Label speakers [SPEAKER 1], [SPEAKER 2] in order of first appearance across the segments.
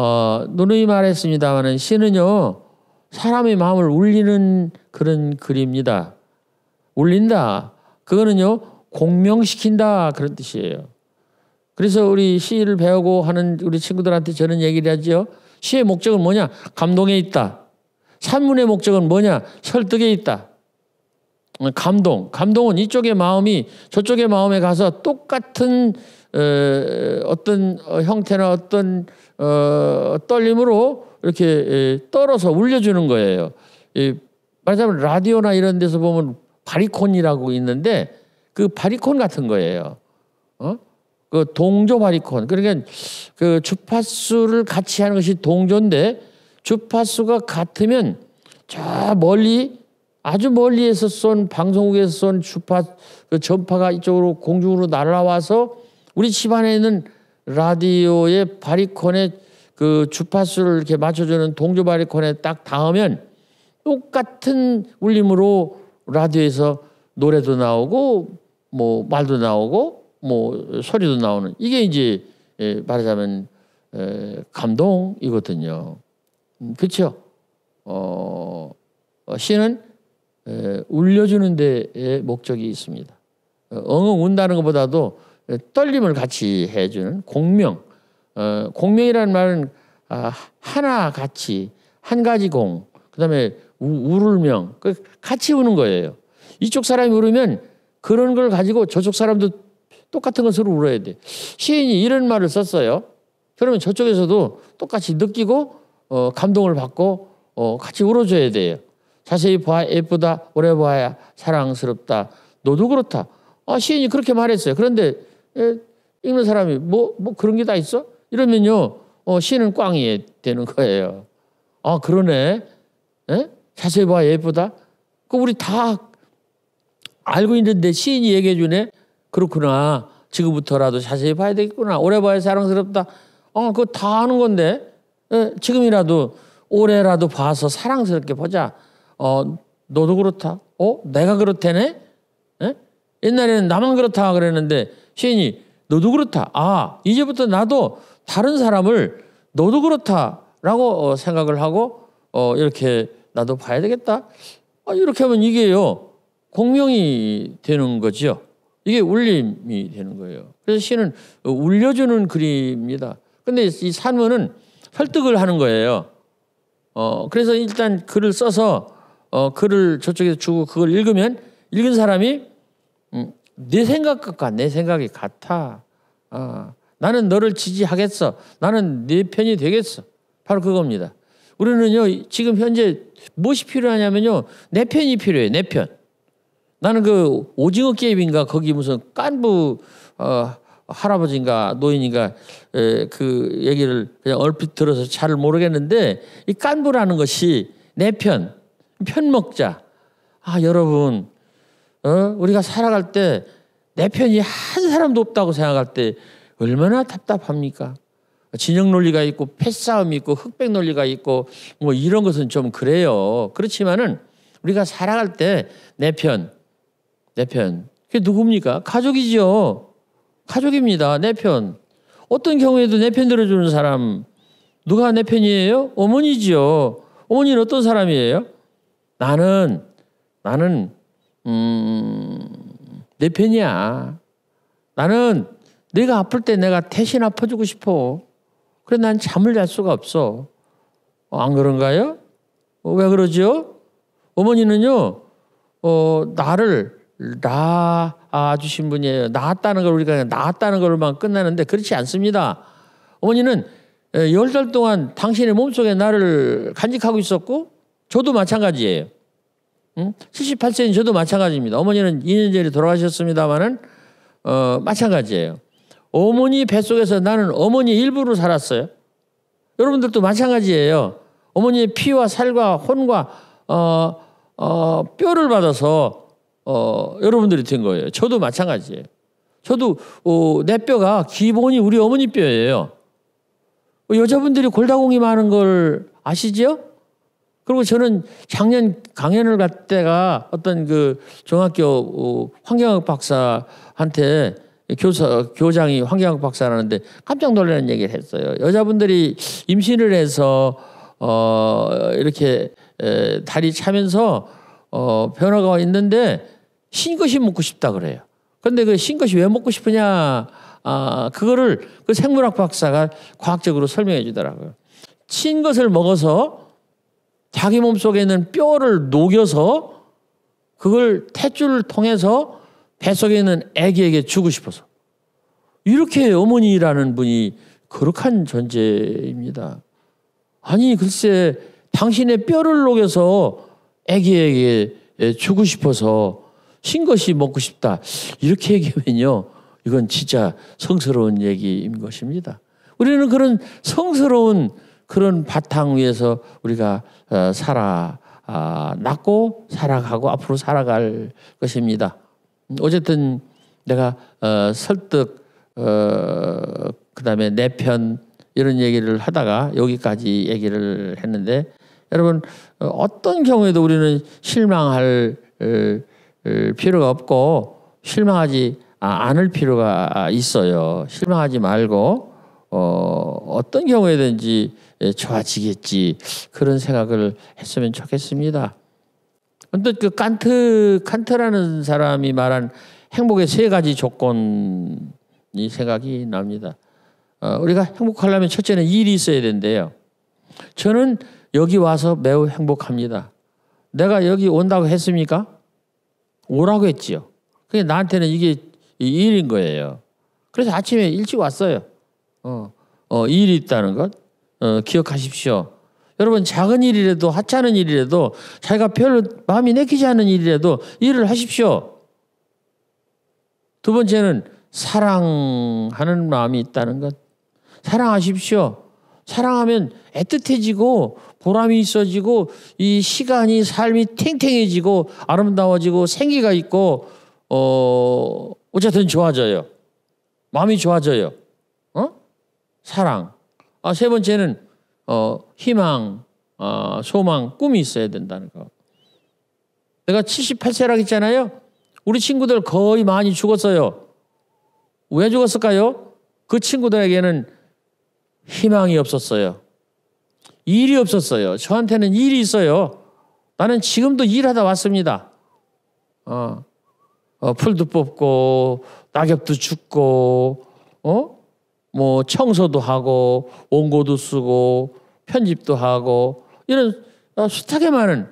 [SPEAKER 1] 어, 누누이 말했습니다만은 시는요 사람의 마음을 울리는 그런 글입니다. 울린다. 그거는요 공명시킨다 그런 뜻이에요. 그래서 우리 시를 배우고 하는 우리 친구들한테 저는 얘기를 하지요. 시의 목적은 뭐냐? 감동에 있다. 산문의 목적은 뭐냐? 설득에 있다. 어, 감동. 감동은 이쪽의 마음이 저쪽의 마음에 가서 똑같은 어, 어떤 어, 형태나 어떤 어, 떨림으로 이렇게 예, 떨어서 울려주는 거예요. 말하자면 라디오나 이런 데서 보면 바리콘이라고 있는데 그 바리콘 같은 거예요. 어? 그 동조 바리콘. 그러니까 그 주파수를 같이 하는 것이 동조인데 주파수가 같으면 저 멀리 아주 멀리에서 쏜 방송국에서 쏜 주파 그 전파가 이쪽으로 공중으로 날아와서 우리 집안에 있는 라디오의 바리콘의 그 주파수를 이렇게 맞춰주는 동조 바리콘에 딱 닿으면 똑같은 울림으로 라디오에서 노래도 나오고 뭐 말도 나오고 뭐 소리도 나오는 이게 이제 예, 말하자면 감동이거든요. 음, 그렇죠? 어, 시는 어, 울려주는 데에 목적이 있습니다. 어, 엉엉 운다는 것보다도 떨림을 같이 해주는 공명. 어, 공명이라는 말은 아, 하나 같이 한 가지 공. 그다음에 우, 울명. 그 같이 우는 거예요. 이쪽 사람이 울으면 그런 걸 가지고 저쪽 사람도 똑같은 것으로 울어야 돼. 시인이 이런 말을 썼어요. 그러면 저쪽에서도 똑같이 느끼고 어, 감동을 받고 어, 같이 울어줘야 돼요. 자세히 봐 예쁘다 오래 봐야 사랑스럽다 너도 그렇다. 아, 시인이 그렇게 말했어요. 그런데 예, 읽는 사람이 뭐, 뭐 그런 게 다 있어? 이러면요, 어, 신은 꽝이 되는 거예요. 아, 그러네. 에? 예? 자세히 봐, 예쁘다. 그 우리 다 알고 있는데 시인이 얘기해 주네. 그렇구나. 지금부터라도 자세히 봐야 되겠구나. 오래 봐야 사랑스럽다. 어, 그거 다 아는 건데. 에? 예, 지금이라도 올해라도 봐서 사랑스럽게 보자. 어, 너도 그렇다. 어, 내가 그렇다네. 옛날에는 나만 그렇다 그랬는데 시인이 너도 그렇다. 아, 이제부터 나도 다른 사람을 너도 그렇다라고 어, 생각을 하고 어, 이렇게 나도 봐야 되겠다. 아, 이렇게 하면 이게요. 공명이 되는 거지요. 이게 울림이 되는 거예요. 그래서 시는 울려주는 글입니다. 근데 이 산문은 설득을 하는 거예요. 어, 그래서 일단 글을 써서 어, 글을 저쪽에서 주고 그걸 읽으면 읽은 사람이 음, 내 생각과 내 생각이 같아. 어, 나는 너를 지지하겠어. 나는 네 편이 되겠어. 바로 그겁니다. 우리는요 지금 현재 무엇이 필요하냐면요 내 편이 필요해 내 편. 나는 그 오징어 게임인가 거기 무슨 깐부 어, 할아버지인가 노인인가 에, 그 얘기를 그냥 얼핏 들어서 잘 모르겠는데 이 깐부라는 것이 내 편, 편 먹자. 아 여러분 어? 우리가 살아갈 때 내 편이 한 사람도 없다고 생각할 때 얼마나 답답합니까? 진영 논리가 있고 패싸움이 있고 흑백 논리가 있고 뭐 이런 것은 좀 그래요. 그렇지만은 우리가 살아갈 때 내 편, 내 편. 그게 누굽니까? 가족이죠 가족입니다. 내 편. 어떤 경우에도 내 편 들어주는 사람 누가 내 편이에요? 어머니죠 어머니는 어떤 사람이에요? 나는 나는 음, 내 편이야. 나는 내가 아플 때 내가 대신 아파주고 싶어. 그래 난 잠을 잘 수가 없어. 어, 안 그런가요? 어, 왜그러죠 어머니는요, 어, 나를 낳아주신 분이에요. 낳았다는 걸 우리가 낳았다는 걸로만 끝나는데 그렇지 않습니다. 어머니는 예, 열달 동안 당신의 몸속에 나를 간직하고 있었고, 저도 마찬가지예요. 응? 78세인 저도 마찬가지입니다. 어머니는 2년 전에 돌아가셨습니다만은 어, 마찬가지예요. 어머니 뱃속에서 나는 어머니 일부로 살았어요. 여러분들도 마찬가지예요. 어머니의 피와 살과 혼과 어, 어, 뼈를 받아서 어, 여러분들이 된 거예요. 저도 마찬가지예요. 저도 어, 내 뼈가 기본이 우리 어머니 뼈예요. 여자분들이 골다공이 많은 걸 아시죠? 그리고 저는 작년 강연을 갈 때가 어떤 그 중학교 어, 환경학 박사한테 교사, 교장이 환경학 박사라는데 깜짝 놀라는 얘기를 했어요. 여자분들이 임신을 해서 어, 이렇게 에, 다리 차면서 어, 변화가 있는데 신것이 먹고 싶다 그래요. 근데 그 신것이 왜 먹고 싶으냐 아, 그거를 그 생물학 박사가 과학적으로 설명해 주더라고요. 신 것을 먹어서 자기 몸속에 있는 뼈를 녹여서 그걸 탯줄을 통해서 뱃속에 있는 아기에게 주고 싶어서. 이렇게 어머니라는 분이 거룩한 존재입니다. 아니 글쎄 당신의 뼈를 녹여서 아기에게 주고 싶어서 신것이 먹고 싶다. 이렇게 얘기하면요. 이건 진짜 성스러운 얘기인 것입니다. 우리는 그런 성스러운 그런 바탕 위에서 우리가 어, 살아났고 아, 살아가고 앞으로 살아갈 것입니다. 어쨌든 내가 어, 설득 어, 그다음에 내편 이런 얘기를 하다가 여기까지 얘기를 했는데 여러분 어떤 경우에도 우리는 실망할 필요가 없고 실망하지 아, 않을 필요가 있어요. 실망하지 말고 어, 어떤 경우에든지 예, 좋아지겠지 그런 생각을 했으면 좋겠습니다. 근데 그 칸트 칸트라는 사람이 말한 행복의 세 가지 조건이 생각이 납니다. 어, 우리가 행복하려면 첫째는 일이 있어야 된대요. 저는 여기 와서 매우 행복합니다. 내가 여기 온다고 했습니까? 오라고 했지요. 그게 나한테는 이게 일인 거예요. 그래서 아침에 일찍 왔어요. 어, 어, 일이 있다는 것. 어, 기억하십시오. 여러분 작은 일이라도 하찮은 일이라도 자기가 별로 마음이 내키지 않은 일이라도 일을 하십시오. 두 번째는 사랑하는 마음이 있다는 것. 사랑하십시오. 사랑하면 애틋해지고 보람이 있어지고 이 시간이 삶이 탱탱해지고 아름다워지고 생기가 있고 어 어쨌든 좋아져요. 마음이 좋아져요. 어? 사랑. 아, 세 번째는 어, 희망, 어, 소망, 꿈이 있어야 된다는 거. 내가 78세라고 했잖아요. 우리 친구들 거의 많이 죽었어요. 왜 죽었을까요? 그 친구들에게는 희망이 없었어요. 일이 없었어요. 저한테는 일이 있어요. 나는 지금도 일하다 왔습니다. 어, 어 풀도 뽑고 낙엽도 죽고 어뭐 청소도 하고 원고도 쓰고 편집도 하고 이런 어, 숱하게 많은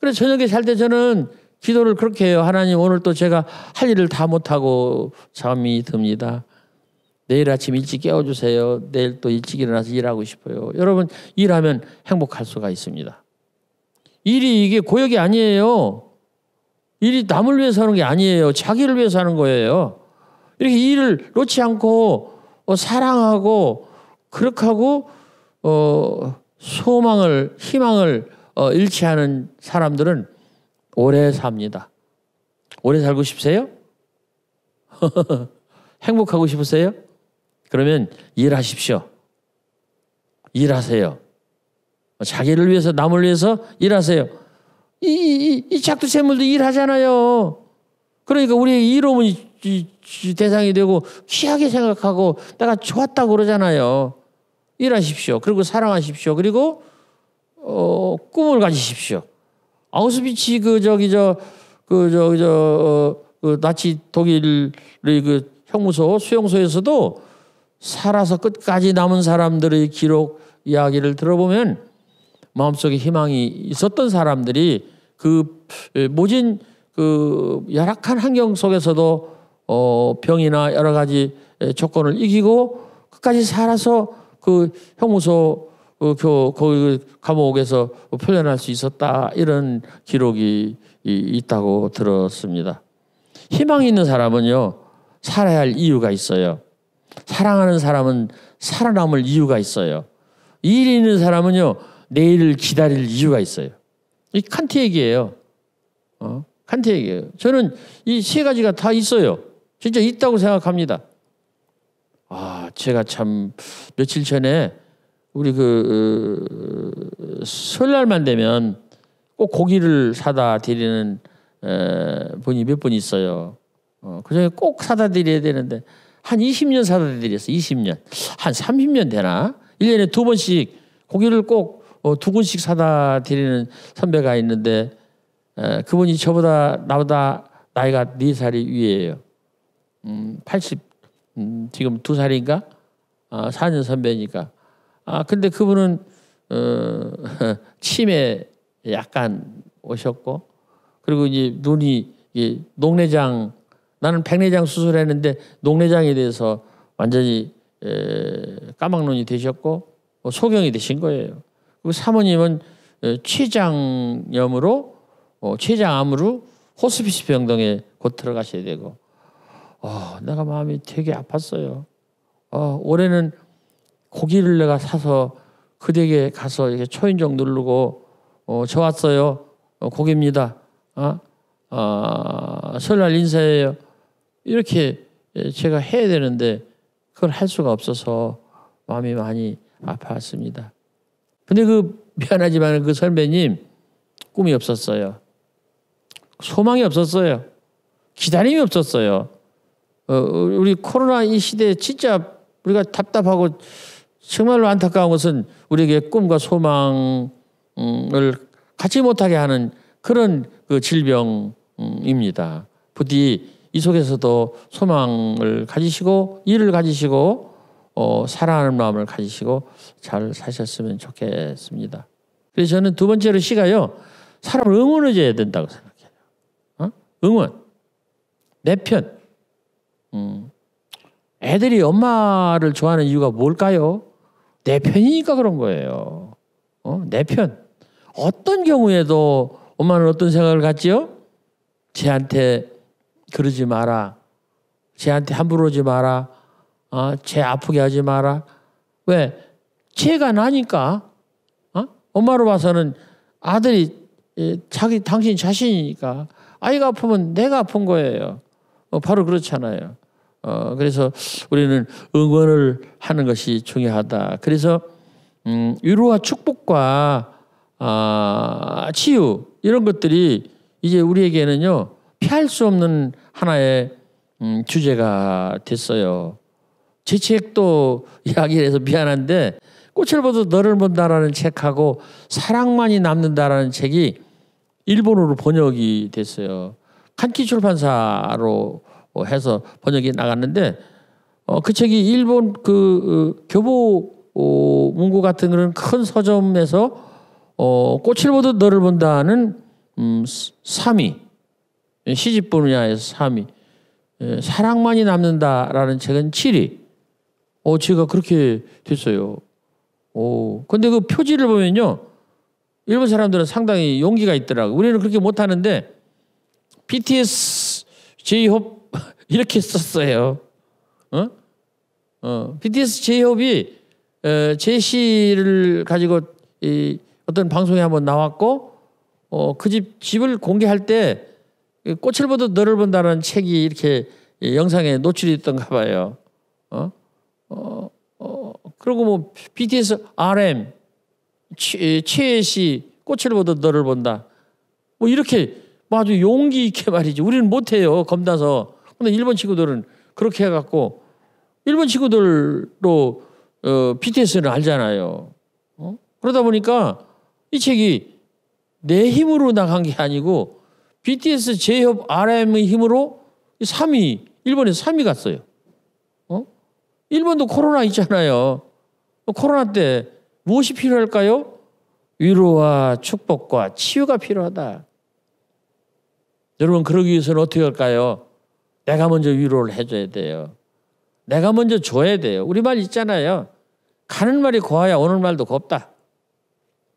[SPEAKER 1] 그래서 저녁에 잘 때 저는 기도를 그렇게 해요. 하나님 오늘 또 제가 할 일을 다 못하고 잠이 듭니다. 내일 아침 일찍 깨워주세요. 내일 또 일찍 일어나서 일하고 싶어요. 여러분 일하면 행복할 수가 있습니다. 일이 이게 고역이 아니에요. 일이 남을 위해서 하는 게 아니에요. 자기를 위해서 하는 거예요. 이렇게 일을 놓지 않고 어, 사랑하고 그렇게 하고 어, 소망을 희망을 어, 잃지 않은 사람들은 오래 삽니다. 오래 살고 싶으세요? 행복하고 싶으세요? 그러면 일하십시오. 일하세요. 자기를 위해서 남을 위해서 일하세요. 이, 이, 이 작두 샘물도 일하잖아요. 그러니까 우리의 이로움이 대상이 되고 취하게 생각하고 내가 좋았다고 그러잖아요. 일하십시오. 그리고 사랑하십시오. 그리고 어, 꿈을 가지십시오. 아우스비치 그 저기 저 그 저기 저그 어, 그 나치 독일의 그 형무소 수용소에서도 살아서 끝까지 남은 사람들의 기록 이야기를 들어보면 마음속에 희망이 있었던 사람들이 그 모진 그 열악한 환경 속에서도 어, 병이나 여러 가지 조건을 이기고 끝까지 살아서 그 형무소 그 교, 그 감옥에서 표현할 수 있었다 이런 기록이 있다고 들었습니다. 희망이 있는 사람은요 살아야 할 이유가 있어요. 사랑하는 사람은 살아남을 이유가 있어요. 일이 있는 사람은요 내일을 기다릴 이유가 있어요. 이 칸트 얘기예요. 어? 칸트 얘기예요. 저는 이 세 가지가 다 있어요. 진짜 있다고 생각합니다. 아, 제가 참 며칠 전에 우리 그 어, 설날만 되면 꼭 고기를 사다 드리는 에, 분이 몇 분 있어요. 어, 그중에 꼭 사다 드려야 되는데 한 20년 사다 드렸어. 20년. 한 30년 되나? 1년에 두 번씩 고기를 꼭두 어, 근씩 사다 드리는 선배가 있는데 에, 그분이 저보다 나보다 나이가 4살이 위에요. 음, 80 음, 지금 두 살인가? 아, 4년 선배니까. 아, 근데 그분은 어, 치매 약간 오셨고 그리고 이제 눈이 이 녹내장 나는 백내장 수술했는데 녹내장에 대해서 완전히 에, 까막눈이 되셨고 뭐 소경이 되신 거예요. 그리고 사모님은 어, 췌장염으로 어, 췌장암으로 호스피스 병동에 곧 들어가셔야 되고 어, 내가 마음이 되게 아팠어요. 어, 올해는 고기를 내가 사서 그대에게 가서 이렇게 초인종 누르고 어, 저 왔어요. 어, 고기입니다. 어? 어, 설날 인사예요. 이렇게 예, 제가 해야 되는데 그걸 할 수가 없어서 마음이 많이 아팠습니다. 근데 그 미안하지만 그 선배님 꿈이 없었어요. 소망이 없었어요. 기다림이 없었어요. 어, 우리 코로나 이 시대에 진짜 우리가 답답하고 정말로 안타까운 것은 우리에게 꿈과 소망을 갖지 못하게 하는 그런 그 질병입니다. 부디 이 속에서도 소망을 가지시고 일을 가지시고 어, 사랑하는 마음을 가지시고 잘 사셨으면 좋겠습니다. 그래서 저는 두 번째로 시가요 사람을 응원해줘야 된다고 생각해요. 어? 응원 내 편. 음. 애들이 엄마를 좋아하는 이유가 뭘까요? 내 편이니까 그런 거예요. 어? 내 편. 어떤 경우에도 엄마는 어떤 생각을 갖지요? 쟤한테 그러지 마라. 쟤한테 함부로 오지 마라. 어? 쟤 아프게 하지 마라. 왜? 쟤가 나니까. 어? 엄마로 봐서는 아들이 자기 당신 자신이니까 아이가 아프면 내가 아픈 거예요. 어, 바로 그렇잖아요. 어, 그래서 우리는 응원을 하는 것이 중요하다. 그래서 음, 위로와 축복과 아, 치유 이런 것들이 이제 우리에게는요 피할 수 없는 하나의 음, 주제가 됐어요. 제 책도 이야기를 해서 미안한데 꽃을 보도 너를 본다라는 책하고 사랑만이 남는다라는 책이 일본어로 번역이 됐어요. 한키 출판사로 어, 해서 번역이 나갔는데 어, 그 책이 일본 그 어, 교보 어, 문구 같은 그런 큰 서점에서 어, 꽃을 보듯 너를 본다는 음, 3위 시집 분야에서 3위 예, 사랑만이 남는다라는 책은 7위 어, 제가 그렇게 됐어요. 오, 근데 그 표지를 보면요. 일본 사람들은 상당히 용기가 있더라고요. 우리는 그렇게 못하는데 BTS j h o p 이렇게 썼어요. 어? 어, BTS j h o p 이 제시를 가지고 이 어떤 방송에 한번 나왔고 어, 그 집 집을 공개할 때 꽃을 보듯 너를 본다는 책이 이렇게 영상에 노출이 됐던가 봐요. 어? 어, 어, 그리고 뭐 BTS RM 최, 최씨 꽃을 보듯 너를 본다. 뭐 이렇게 뭐 아주 용기 있게 말이지. 우리는 못해요. 겁나서. 근데 일본 친구들은 그렇게 해갖고 일본 친구들로 어, BTS는 알잖아요. 어? 그러다 보니까 이 책이 내 힘으로 나간 게 아니고 BTS 제협 RM의 힘으로 3위 일본에 3위 갔어요. 어? 일본도 코로나 있잖아요. 코로나 때 무엇이 필요할까요? 위로와 축복과 치유가 필요하다. 여러분 그러기 위해서는 어떻게 할까요? 내가 먼저 위로를 해줘야 돼요. 내가 먼저 줘야 돼요. 우리말 있잖아요. 가는 말이 고와야 오는 말도 곱다.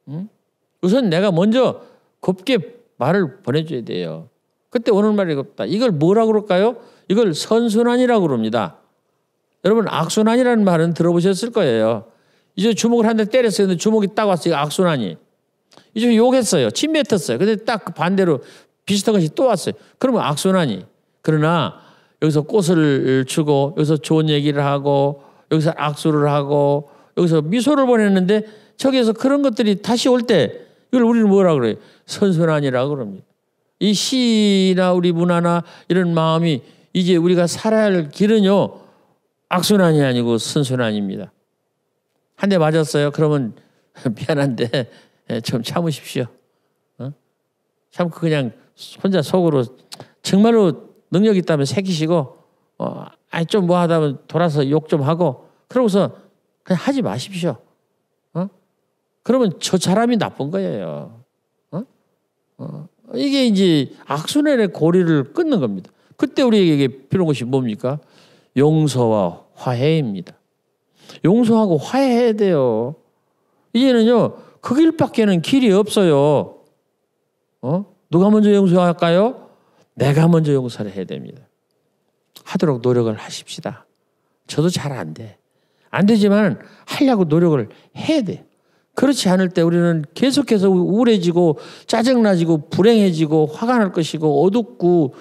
[SPEAKER 1] 응? 우선 내가 먼저 곱게 말을 보내줘야 돼요. 그때 오는 말이 곱다. 이걸 뭐라고 그럴까요? 이걸 선순환이라고 그럽니다. 여러분 악순환이라는 말은 들어보셨을 거예요. 이제 주먹을 한 대 때렸어요. 근데 주먹이 딱 왔어요. 악순환이. 이제 욕했어요. 침 뱉었어요. 근데 딱 그 반대로 비슷한 것이 또 왔어요. 그러면 악순환이. 그러나 여기서 꽃을 추고 여기서 좋은 얘기를 하고 여기서 악수를 하고 여기서 미소를 보냈는데 저기에서 그런 것들이 다시 올 때 이걸 우리는 뭐라 그래요? 선순환이라고 그럽니다. 이 시나 우리 문화나 이런 마음이 이제 우리가 살아야 할 길은요 악순환이 아니고 선순환입니다. 한 대 맞았어요. 그러면 미안한데 예, 좀 참으십시오. 어? 참 그 그냥 혼자 속으로 정말로 능력 있다면 새기시고 어, 아니 좀뭐 하다면 돌아서 욕 좀 하고 그러고서 그냥 하지 마십시오. 어? 그러면 저 사람이 나쁜 거예요. 어? 어. 이게 이제 악순환의 고리를 끊는 겁니다. 그때 우리에게 필요한 것이 뭡니까? 용서와 화해입니다. 용서하고 화해해야 돼요. 이제는요, 그 길밖에는 길이 없어요. 어? 누가 먼저 용서할까요? 내가 먼저 용서를 해야 됩니다. 하도록 노력을 하십시다. 저도 잘 안 돼. 안 되지만 하려고 노력을 해야 돼. 그렇지 않을 때 우리는 계속해서 우울해지고 짜증나지고 불행해지고 화가 날 것이고 어둡고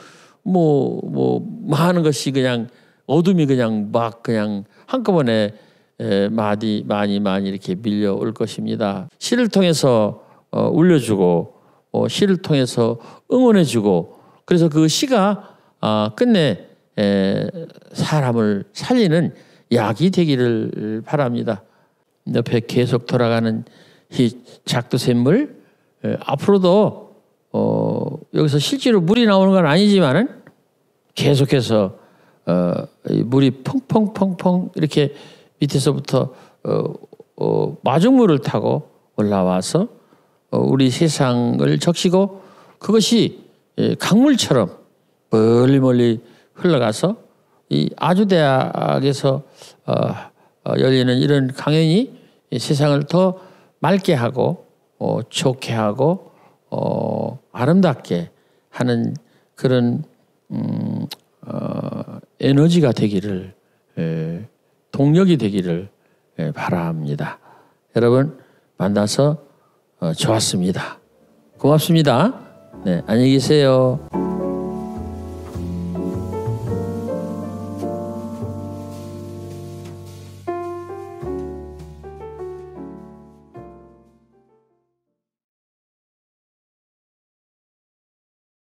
[SPEAKER 1] 뭐, 뭐, 뭐 하는 것이 그냥 어둠이 그냥 막 그냥 한꺼번에 많이 많이 많이 이렇게 밀려올 것입니다. 시를 통해서 어, 울려주고 어, 시를 통해서 응원해주고 그래서 그 시가 어, 끝내 에, 사람을 살리는 약이 되기를 바랍니다. 옆에 계속 돌아가는 이 작두샘물 앞으로도 어, 여기서 실제로 물이 나오는 건 아니지만은 계속해서 어, 물이 펑펑펑펑 이렇게 밑에서부터 어, 어, 마중물을 타고 올라와서 어, 우리 세상을 적시고 그것이 예, 강물처럼 멀리 멀리 흘러가서 이 아주대학에서 어, 어, 열리는 이런 강연이 세상을 더 맑게 하고 좋게 하고 아름답게 하는 그런 음, 에너지가 되기를 예, 동력이 되기를 예, 바랍니다. 여러분 만나서 어, 좋았습니다. 고맙습니다. 네, 안녕히 계세요.